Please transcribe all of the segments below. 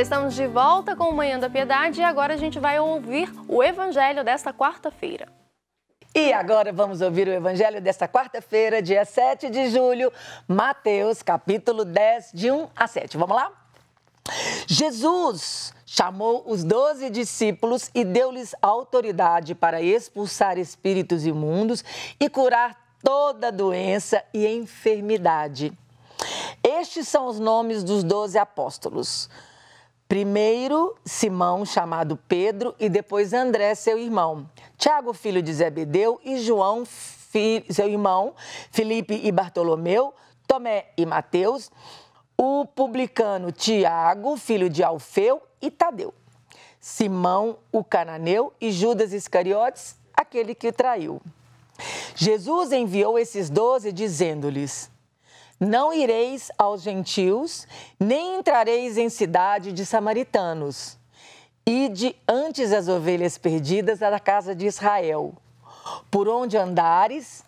Estamos de volta com o Manhã da Piedade e agora a gente vai ouvir o Evangelho desta quarta-feira. E agora vamos ouvir o Evangelho desta quarta-feira, dia 7 de julho, Mateus, capítulo 10, de 1 a 7. Vamos lá? Jesus chamou os doze discípulos e deu-lhes autoridade para expulsar espíritos imundos e curar toda doença e enfermidade. Estes são os nomes dos doze apóstolos. Primeiro Simão, chamado Pedro, e depois André, seu irmão. Tiago, filho de Zebedeu, e João, fi, seu irmão, Felipe e Bartolomeu, Tomé e Mateus, o publicano Tiago, filho de Alfeu, e Tadeu. Simão, o cananeu, e Judas Iscariotes, aquele que o traiu. Jesus enviou esses doze, dizendo-lhes: não ireis aos gentios, nem entrareis em cidade de samaritanos. Ide antes as ovelhas perdidas da casa de Israel. Por onde andares,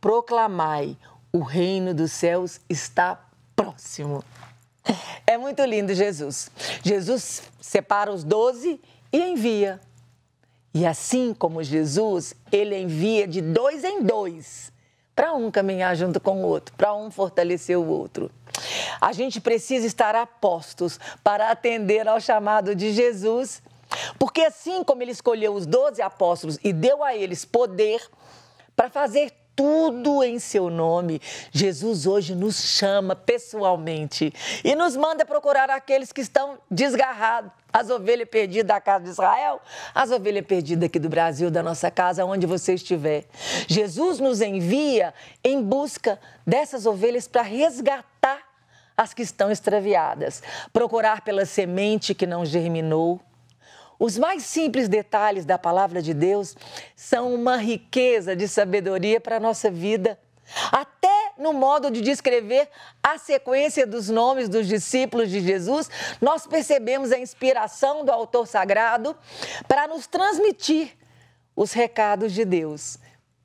proclamai: o reino dos céus está próximo. É muito lindo Jesus. Jesus separa os doze e envia. E assim como Jesus, ele envia de dois em dois para um caminhar junto com o outro, para um fortalecer o outro. A gente precisa estar a postos para atender ao chamado de Jesus, porque assim como ele escolheu os doze apóstolos e deu a eles poder para fazer tudo em seu nome. Jesus hoje nos chama pessoalmente e nos manda procurar aqueles que estão desgarrados. As ovelhas perdidas da casa de Israel, as ovelhas perdidas aqui do Brasil, da nossa casa, onde você estiver. Jesus nos envia em busca dessas ovelhas para resgatar as que estão extraviadas, procurar pela semente que não germinou, os mais simples detalhes da palavra de Deus são uma riqueza de sabedoria para a nossa vida. Até no modo de descrever a sequência dos nomes dos discípulos de Jesus, nós percebemos a inspiração do autor sagrado para nos transmitir os recados de Deus.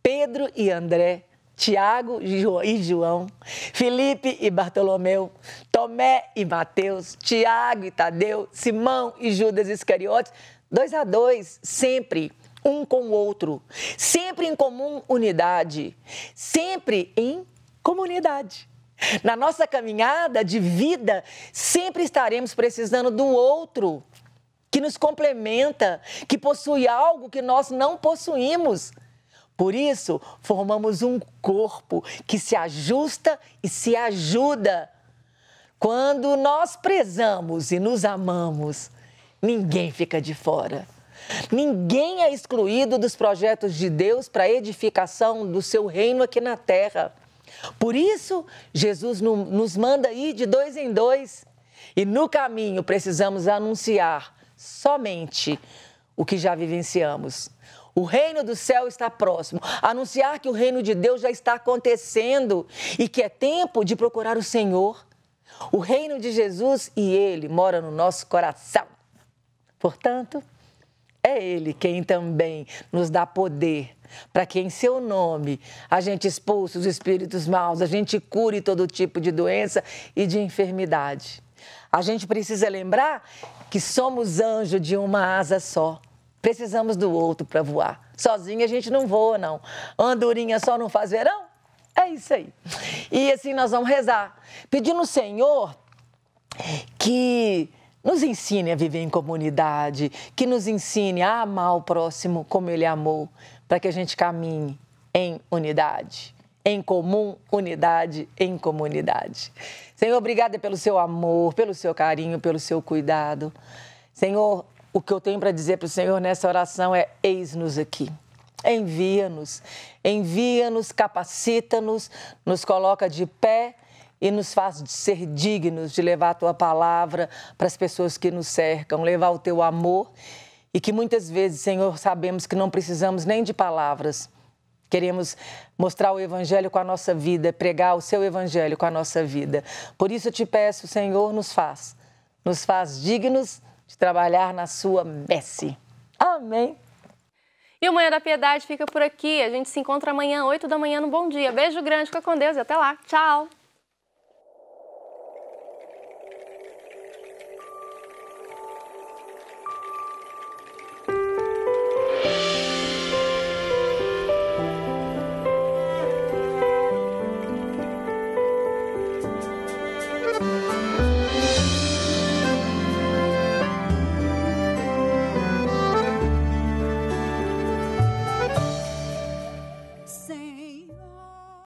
Pedro e André Tiago e João, Felipe e Bartolomeu, Tomé e Mateus, Tiago e Tadeu, Simão e Judas Iscariotes, dois a dois, sempre um com o outro, sempre em comum unidade, sempre em comunidade. Na nossa caminhada de vida, sempre estaremos precisando do outro que nos complementa, que possui algo que nós não possuímos. Por isso, formamos um corpo que se ajusta e se ajuda. Quando nós prezamos e nos amamos, ninguém fica de fora. Ninguém é excluído dos projetos de Deus para a edificação do seu reino aqui na terra. Por isso, Jesus nos manda ir de dois em dois. E no caminho precisamos anunciar somente o que já vivenciamos. O reino do céu está próximo. Anunciar que o reino de Deus já está acontecendo e que é tempo de procurar o Senhor. O reino de Jesus e ele mora no nosso coração. Portanto, é ele quem também nos dá poder para que em seu nome a gente expulse os espíritos maus, a gente cure todo tipo de doença e de enfermidade. A gente precisa lembrar que somos anjo de uma asa só. Precisamos do outro para voar. Sozinha a gente não voa, não. Andorinha só não faz verão? É isso aí. E assim nós vamos rezar, pedindo ao Senhor que nos ensine a viver em comunidade, que nos ensine a amar o próximo como ele amou, para que a gente caminhe em unidade, em comum unidade, em comunidade. Senhor, obrigada pelo seu amor, pelo seu carinho, pelo seu cuidado. Senhor, o que eu tenho para dizer para o Senhor nessa oração é: eis-nos aqui. Envia-nos, envia-nos, capacita-nos, nos coloca de pé e nos faz ser dignos de levar a tua palavra para as pessoas que nos cercam, levar o teu amor e que muitas vezes, Senhor, sabemos que não precisamos nem de palavras. Queremos mostrar o Evangelho com a nossa vida, pregar o seu Evangelho com a nossa vida. Por isso eu te peço, Senhor, nos faz, nos faz dignos de trabalhar na sua messe. Amém. E o Manhã da Piedade fica por aqui. A gente se encontra amanhã, 8 da manhã, no Bom Dia. Beijo grande, fica com Deus e até lá. Tchau.